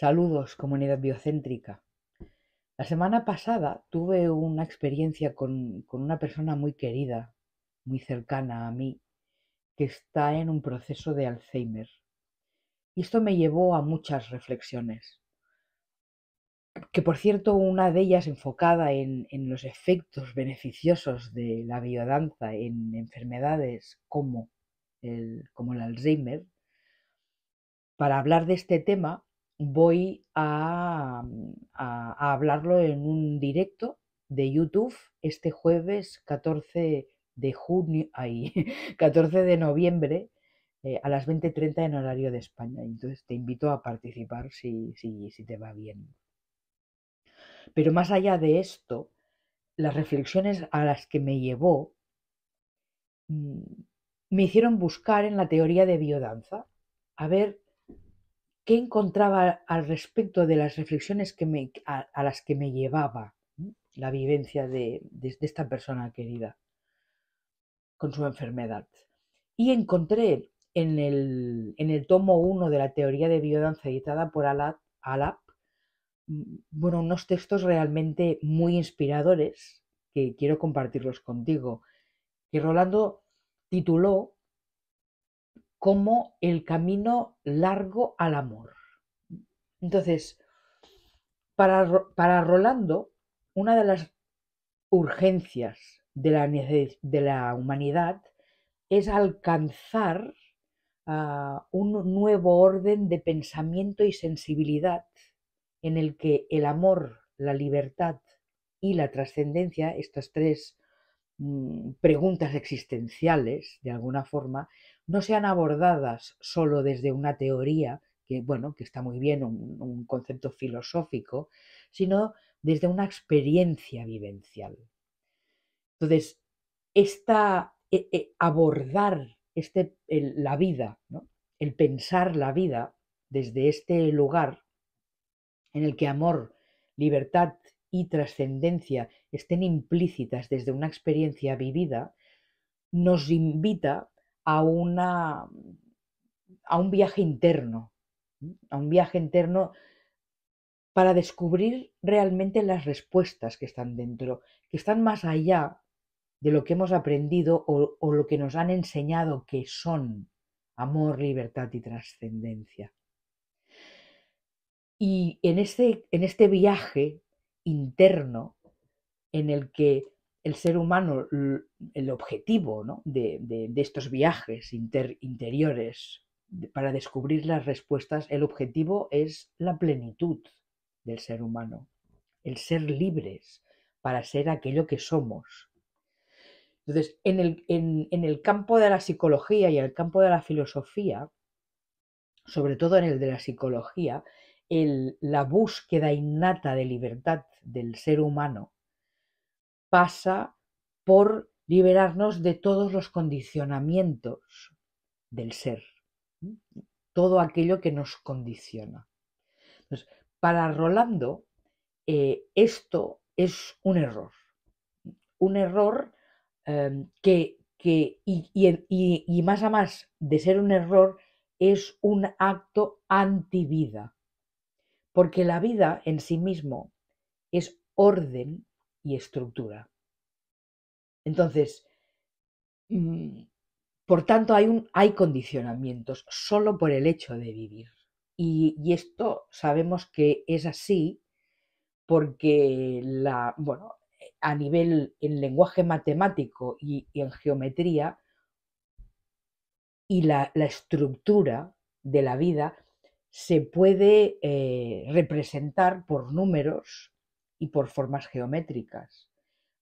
Saludos, comunidad biocéntrica. La semana pasada tuve una experiencia con, una persona muy querida, muy cercana a mí, que está en un proceso de Alzheimer. Y esto me llevó a muchas reflexiones, que por cierto una de ellas enfocada en, los efectos beneficiosos de la biodanza en enfermedades como como el Alzheimer. Para hablar de este tema voy mm, a, hablarlo en un directo de YouTube este jueves 14 de junio, ahí 14 de noviembre eh, a las 20.30 en horario de España. Entonces te invito a participar si, si te va bien. Pero más allá de esto, las reflexiones a las que me llevó mm, me hicieron buscar en la teoría de biodanza a ver qué encontraba al respecto de las reflexiones que a, las que me llevaba la vivencia de, esta persona querida con su enfermedad. Y encontré en el, tomo 1 de la teoría de biodanza editada por Alap, bueno, unos textos realmente muy inspiradores que quiero compartirlos contigo. Y Rolando tituló como el camino largo al amor. Entonces, para, Rolando, una de las urgencias de la, de la humanidad es alcanzar ah, un nuevo orden de pensamiento y sensibilidad en el que el amor, la libertad y la trascendencia, estas tres mm, preguntas existenciales, de alguna forma, no sean abordadas solo desde una teoría, que bueno, que está muy bien, un, concepto filosófico, sino desde una experiencia vivencial. Entonces, esta, e, e, abordar este, la vida, el pensar la vida desde este lugar en el que amor, libertad y trascendencia estén implícitas desde una experiencia vivida, nos invita a, una, a un viaje interno, a un viaje interno para descubrir realmente las respuestas que están dentro, que están más allá de lo que hemos aprendido o, lo que nos han enseñado que son amor, libertad y trascendencia. Y en este, en este viaje interno en el que el ser humano, el objetivo de, estos viajes interiores para descubrir las respuestas, el objetivo es la plenitud del ser humano, el ser libres para ser aquello que somos. Entonces, en el, campo de la psicología y en el campo de la filosofía, sobre todo en el de la psicología, el, la búsqueda innata de libertad del ser humano pasa por liberarnos de todos los condicionamientos del ser, todo aquello que nos condiciona. para Rolando, eh, esto es un error, un error em, que, y, y, más a más de ser un error, es un acto antivida, porque la vida en sí mismo es orden estructura. Entonces, mm, por tanto, hay, un, hay condicionamientos solo por el hecho de vivir. Y, esto sabemos que es así porque la, bueno, a nivel en lenguaje matemático y, en geometría, y la, estructura de la vida se puede eh, representar por números y por formas geométricas,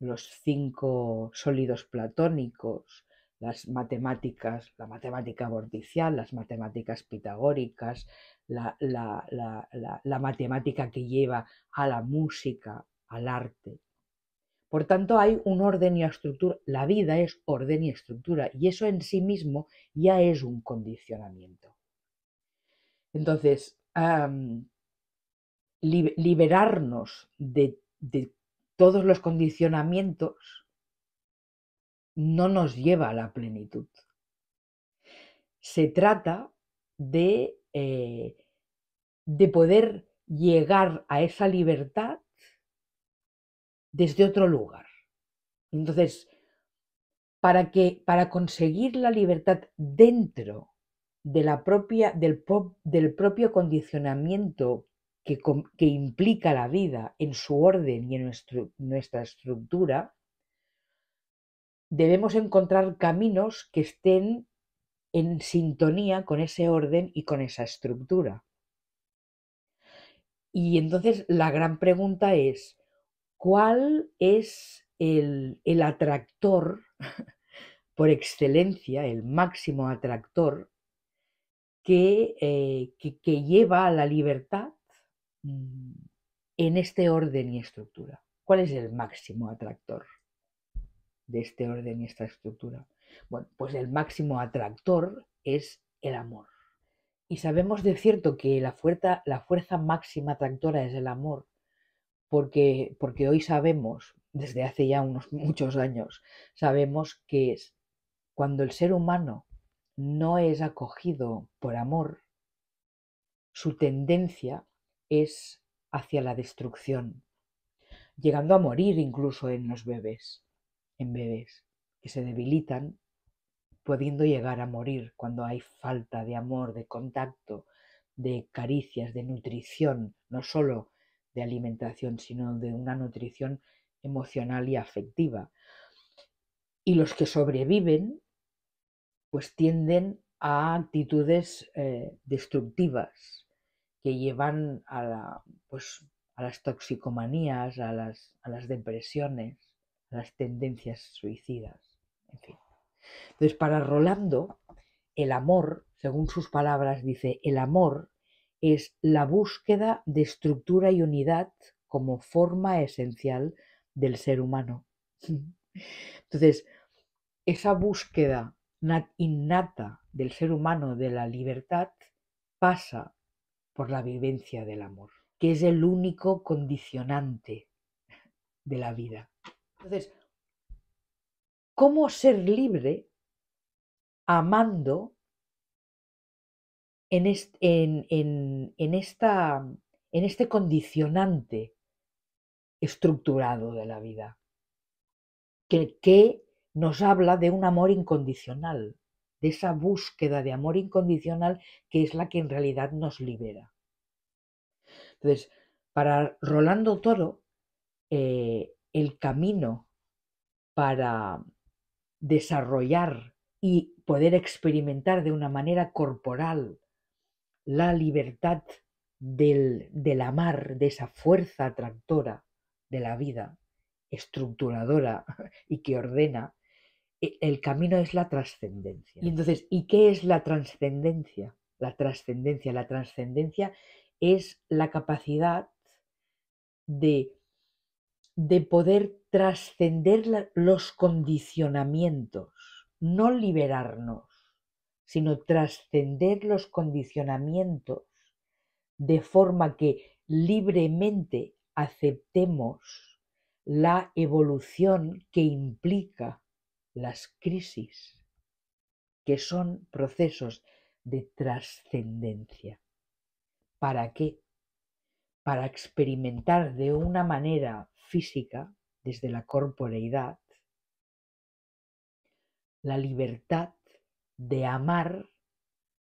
los cinco sólidos platónicos, las matemáticas, la matemática vorticial, las matemáticas pitagóricas, la, matemática que lleva a la música, al arte. Por tanto, hay un orden y estructura. La vida es orden y estructura, y eso en sí mismo ya es un condicionamiento. Entonces, liberarnos de, todos los condicionamientos no nos lleva a la plenitud. Se trata de, eh, de poder llegar a esa libertad desde otro lugar. Entonces, para, que, para conseguir la libertad dentro de la propia, del, del propio condicionamiento que, implica la vida en su orden y en nuestra estructura, debemos encontrar caminos que estén en sintonía con ese orden y con esa estructura. Y entonces la gran pregunta es, ¿cuál es el, atractor por excelencia, el máximo atractor que eh, lleva a la libertad Mm, en este orden y estructura. ¿Cuál es el máximo atractor de este orden y esta estructura? Bueno, pues el máximo atractor es el amor. Y sabemos de cierto que la fuerza, la fuerza máxima atractora es el amor, porque, porque hoy sabemos, desde hace ya unos muchos años, sabemos que es cuando el ser humano no es acogido por amor, su tendencia es hacia la destrucción, llegando a morir incluso en los bebés, en bebés que se debilitan, pudiendo llegar a morir cuando hay falta de amor, de contacto, de caricias, de nutrición, no solo de alimentación, sino de una nutrición emocional y afectiva. Y los que sobreviven, pues tienden a actitudes eh, destructivas, que llevan pues, a, las toxicomanías, a las, a las depresiones, a las tendencias suicidas, en fin. Entonces, para Rolando, el amor, según sus palabras, dice, el amor es la búsqueda de estructura y unidad como forma esencial del ser humano. Entonces, esa búsqueda innata del ser humano de la libertad pasa por la vivencia del amor, que es el único condicionante de la vida. Entonces, ¿cómo ser libre amando en, esta, este condicionante estructurado de la vida, que, que nos habla de un amor incondicional, de esa búsqueda de amor incondicional que es la que en realidad nos libera. Entonces, para Rolando Toro, eh, el camino para desarrollar y poder experimentar de una manera corporal la libertad del, del, amar, de esa fuerza atractora de la vida, estructuradora y que ordena, e, el camino es la trascendencia. Y entonces, ¿y qué es la trascendencia? La trascendencia, la trascendencia es la capacidad de, de poder trascender los condicionamientos, no liberarnos, sino trascender los condicionamientos de forma que libremente aceptemos la evolución que implica las crisis, que son procesos de trascendencia. ¿Para qué? Para experimentar de una manera física, desde la corporeidad, la libertad de amar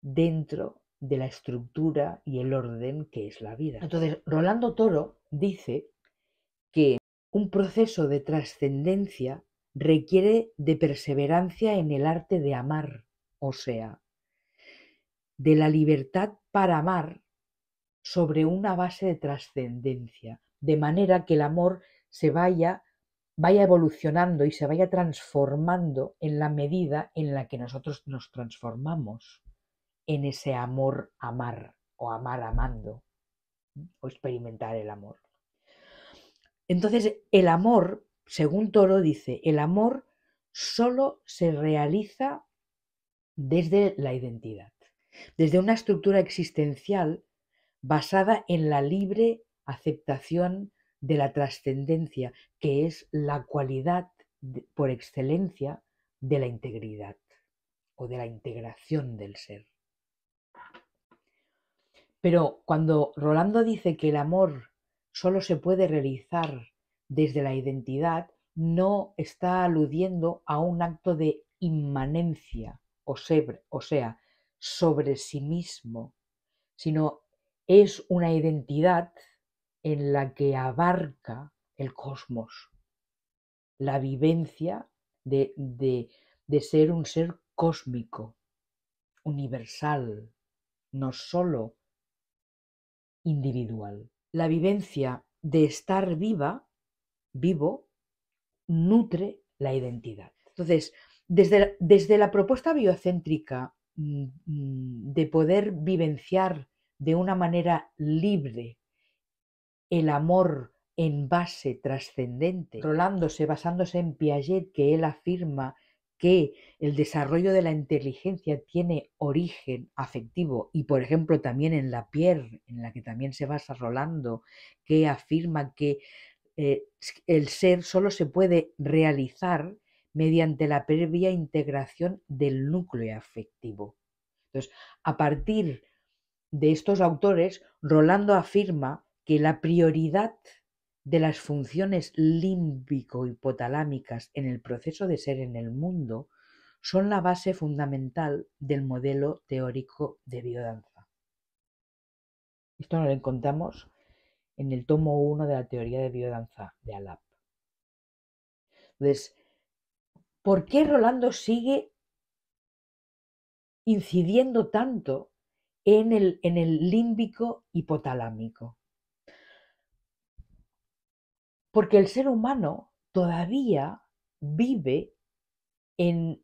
dentro de la estructura y el orden que es la vida. Entonces, Rolando Toro dice que un proceso de trascendencia requiere de perseverancia en el arte de amar, o sea, de la libertad para amar sobre una base de trascendencia, de manera que el amor se vaya vaya evolucionando y se vaya transformando en la medida en la que nosotros nos transformamos en ese amor amar o amar amando o experimentar el amor. Entonces, el amor según Toro, dice, el amor solo se realiza desde la identidad, desde una estructura existencial basada en la libre aceptación de la trascendencia, que es la cualidad por excelencia de la integridad o de la integración del ser. Pero cuando Rolando dice que el amor solo se puede realizar desde la identidad no está aludiendo a un acto de inmanencia, o, o sea, sobre sí mismo, sino es una identidad en la que abarca el cosmos, la vivencia de, de, de ser un ser cósmico, universal, no solo individual. La vivencia de estar viva vivo nutre la identidad. Entonces, desde, desde la propuesta biocéntrica mm, mm, de poder vivenciar de una manera libre el amor en base trascendente, rolándose, basándose en Piaget, que él afirma que el desarrollo de la inteligencia tiene origen afectivo y por ejemplo también en la Pierre, en la que también se basa Rolando, que afirma que eh, el ser solo se puede realizar mediante la previa integración del núcleo afectivo. Entonces, a partir de estos autores, Rolando afirma que la prioridad de las funciones límbico-hipotalámicas en el proceso de ser en el mundo son la base fundamental del modelo teórico de biodanza. Esto no lo encontramos en el tomo 1 de la teoría de biodanza de ALAP. Entonces, ¿por qué Rolando sigue incidiendo tanto en el, en el límbico hipotalámico? Porque el ser humano todavía vive en,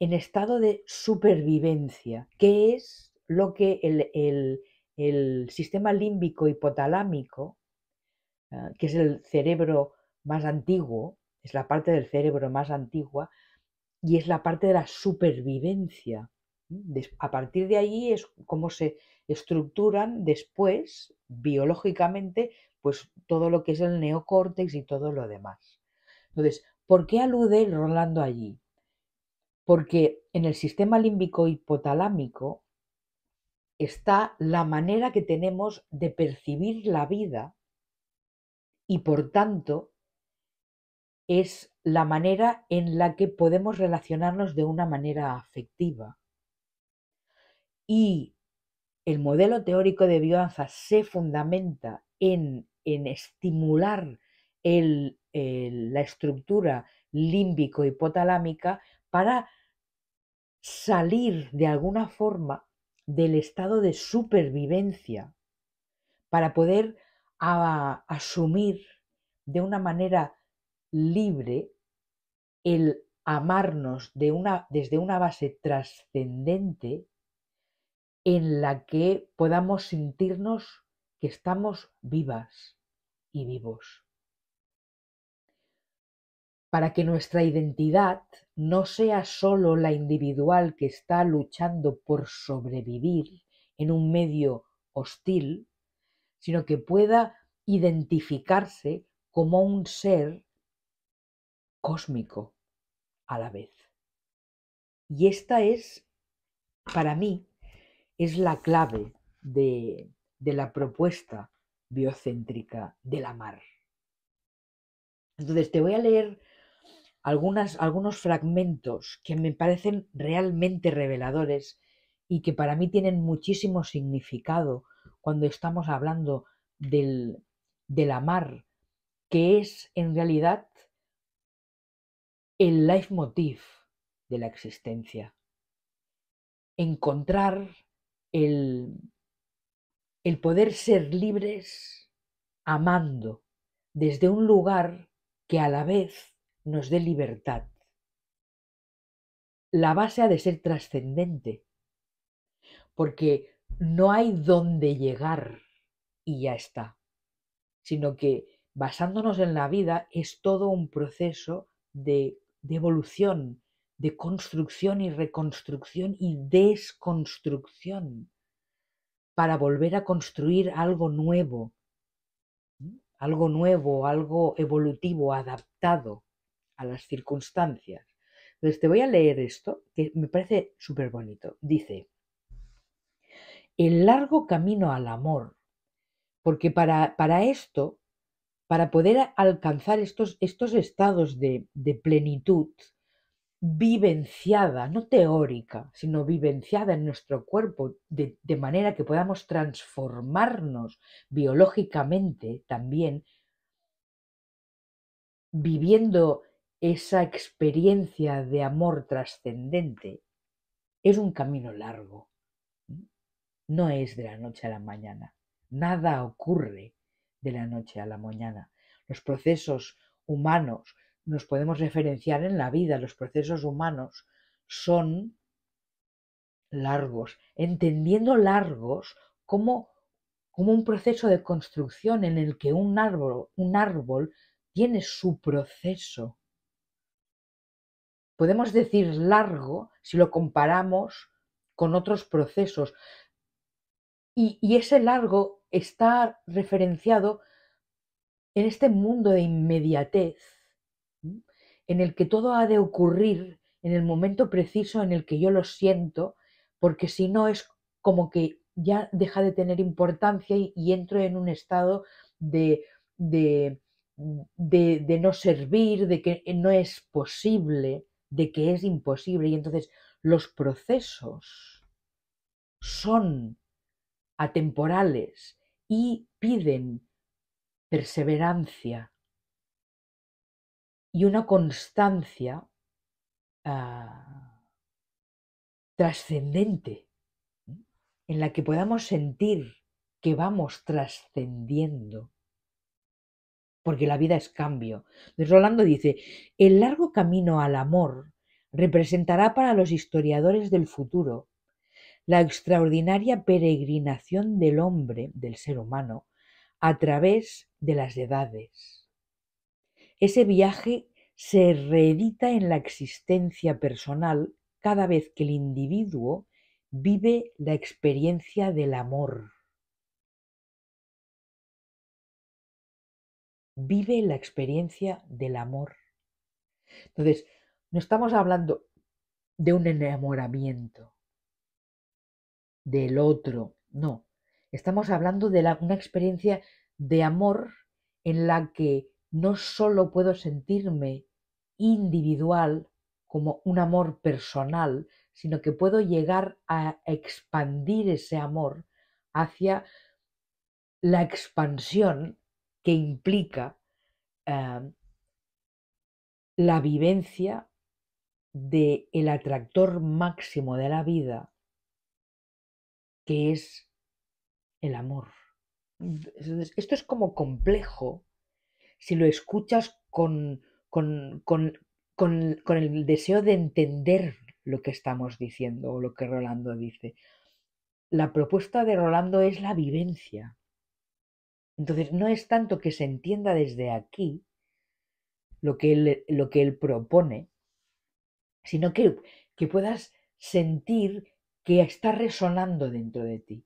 estado de supervivencia, que es lo que el el sistema límbico hipotalámico, ah, que es el cerebro más antiguo, es la parte del cerebro más antigua y es la parte de la supervivencia. A partir de allí es cómo se estructuran después, biológicamente, pues todo lo que es el neocórtex y todo lo demás. Entonces, ¿por qué alude Rolando allí? Porque en el sistema límbico hipotalámico está la manera que tenemos de percibir la vida y por tanto es la manera en la que podemos relacionarnos de una manera afectiva. Y el modelo teórico de bioanza se fundamenta en, estimular la estructura límbico-hipotalámica para salir de alguna forma del estado de supervivencia para poder asumir de una manera libre el amarnos de una, desde una base trascendente en la que podamos sentirnos que estamos vivas y vivos para que nuestra identidad no sea sólo la individual que está luchando por sobrevivir en un medio hostil, sino que pueda identificarse como un ser cósmico a la vez. Y esta es, para mí, es la clave de, de la propuesta biocéntrica de la mar. Entonces, te voy a leer algunas, algunos fragmentos que me parecen realmente reveladores y que para mí tienen muchísimo significado cuando estamos hablando del, la amar, que es en realidad el leitmotiv de la existencia. Encontrar el, el poder ser libres amando desde un lugar que a la vez nos dé libertad. La base ha de ser trascendente, porque no hay dónde llegar y ya está, sino que basándonos en la vida es todo un proceso de, evolución, de construcción y reconstrucción y desconstrucción para volver a construir algo nuevo, algo nuevo, algo evolutivo, adaptado las circunstancias. Entonces te voy a leer esto, que me parece súper bonito. Dice, el largo camino al amor, porque para, para esto, para poder alcanzar estos, estos estados de, plenitud, vivenciada, no teórica, sino vivenciada en nuestro cuerpo, de, manera que podamos transformarnos biológicamente también, viviendo esa experiencia de amor trascendente es un camino largo. No es de la noche a la mañana. Nada ocurre de la noche a la mañana. Los procesos humanos, nos podemos referenciar en la vida, los procesos humanos son largos, entendiendo largos como, como un proceso de construcción en el que un árbol, un árbol tiene su proceso podemos decir largo si lo comparamos con otros procesos. Y, ese largo está referenciado en este mundo de inmediatez, en el que todo ha de ocurrir en el momento preciso en el que yo lo siento, porque si no es como que ya deja de tener importancia y, entro en un estado de, de, no servir, de que no es posible de que es imposible y entonces los procesos son atemporales y piden perseverancia y una constancia ah, trascendente en la que podamos sentir que vamos trascendiendo porque la vida es cambio. Entonces, Rolando dice, el largo camino al amor representará para los historiadores del futuro la extraordinaria peregrinación del hombre, del ser humano, a través de las edades. Ese viaje se reedita en la existencia personal cada vez que el individuo vive la experiencia del amor. vive la experiencia del amor. Entonces, no estamos hablando de un enamoramiento del otro, no. Estamos hablando de una experiencia de amor en la que no solo puedo sentirme individual como un amor personal, sino que puedo llegar a expandir ese amor hacia la expansión que implica la vivencia del el atractor máximo de la vida, que es el amor. esto es como complejo si lo escuchas con, con, con, con, el deseo de entender lo que estamos diciendo o lo que Rolando dice. La propuesta de Rolando es la vivencia, entonces, no es tanto que se entienda desde aquí lo que él, lo que él propone, sino que, que puedas sentir que está resonando dentro de ti.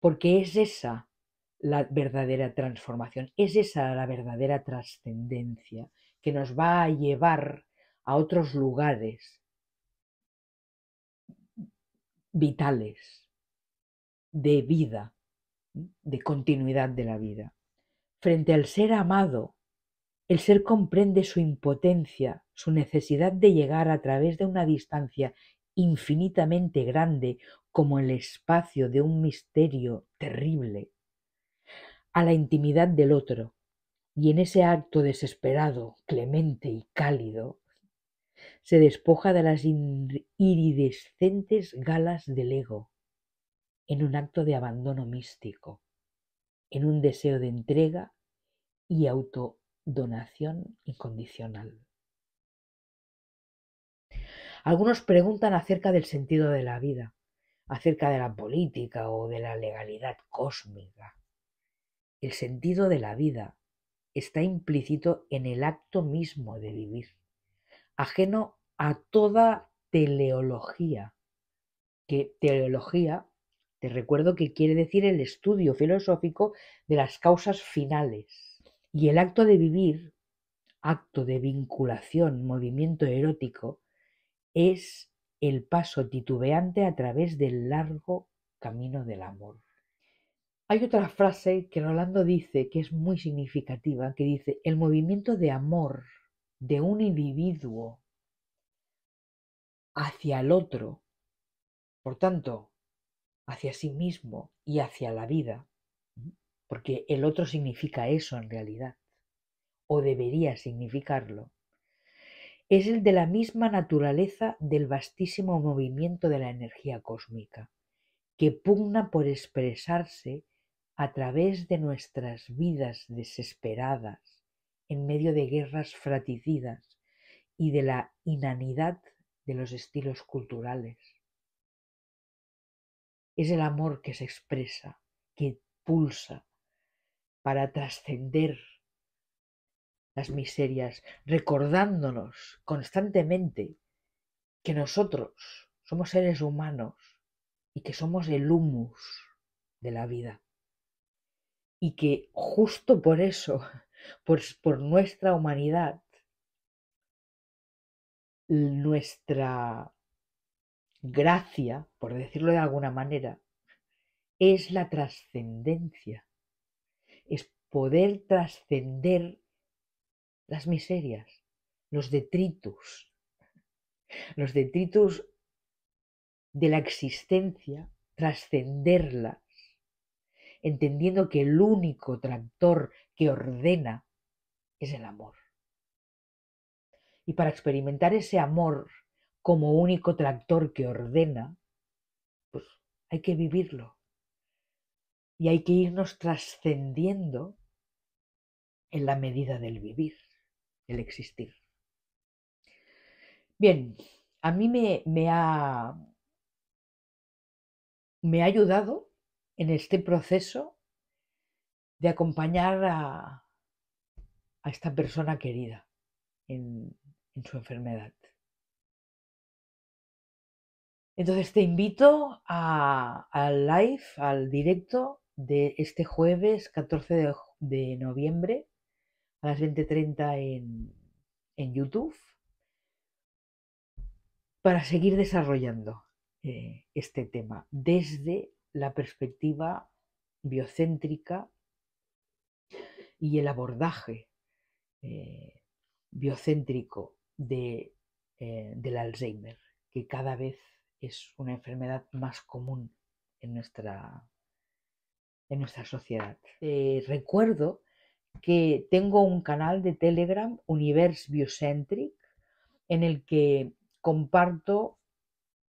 Porque es esa la verdadera transformación, es esa la verdadera trascendencia que nos va a llevar a otros lugares vitales, de vida, de continuidad de la vida. Frente al ser amado, el ser comprende su impotencia, su necesidad de llegar a través de una distancia infinitamente grande como el espacio de un misterio terrible a la intimidad del otro. Y en ese acto desesperado, clemente y cálido, se despoja de las iridescentes galas del ego en un acto de abandono místico, en un deseo de entrega y autodonación incondicional. Algunos preguntan acerca del sentido de la vida, acerca de la política o de la legalidad cósmica. El sentido de la vida está implícito en el acto mismo de vivir, ajeno a toda teleología, que teleología te recuerdo que quiere decir el estudio filosófico de las causas finales. Y el acto de vivir, acto de vinculación, movimiento erótico, es el paso titubeante a través del largo camino del amor. Hay otra frase que Rolando dice que es muy significativa, que dice, el movimiento de amor de un individuo hacia el otro, por tanto, hacia sí mismo y hacia la vida, porque el otro significa eso en realidad, o debería significarlo, es el de la misma naturaleza del vastísimo movimiento de la energía cósmica, que pugna por expresarse a través de nuestras vidas desesperadas en medio de guerras fraticidas y de la inanidad de los estilos culturales es el amor que se expresa, que pulsa para trascender las miserias, recordándonos constantemente que nosotros somos seres humanos y que somos el humus de la vida. Y que justo por eso, por, por nuestra humanidad, nuestra gracia, por decirlo de alguna manera, es la trascendencia, es poder trascender las miserias, los detritus, los detritus de la existencia, trascenderlas, entendiendo que el único tractor que ordena es el amor. Y para experimentar ese amor como único tractor que ordena, pues hay que vivirlo. Y hay que irnos trascendiendo en la medida del vivir, el existir. Bien, a mí me, ha, ha ayudado en este proceso de acompañar a, esta persona querida en su enfermedad. Entonces te invito al live, al directo de este jueves 14 de, noviembre a las 20.30 en, YouTube para seguir desarrollando eh, este tema desde la perspectiva biocéntrica y el abordaje eh, biocéntrico eh, del Alzheimer, que cada vez es una enfermedad más común en nuestra, en nuestra sociedad. Eh, recuerdo que tengo un canal de Telegram, Universe Biocentric, en el que comparto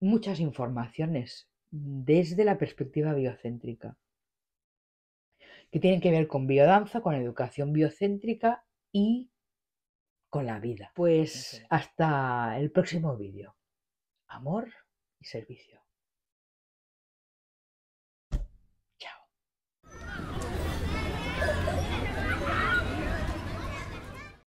muchas informaciones desde la perspectiva biocéntrica, que tienen que ver con biodanza, con educación biocéntrica y con la vida. Pues hasta el próximo vídeo. Amor y servicio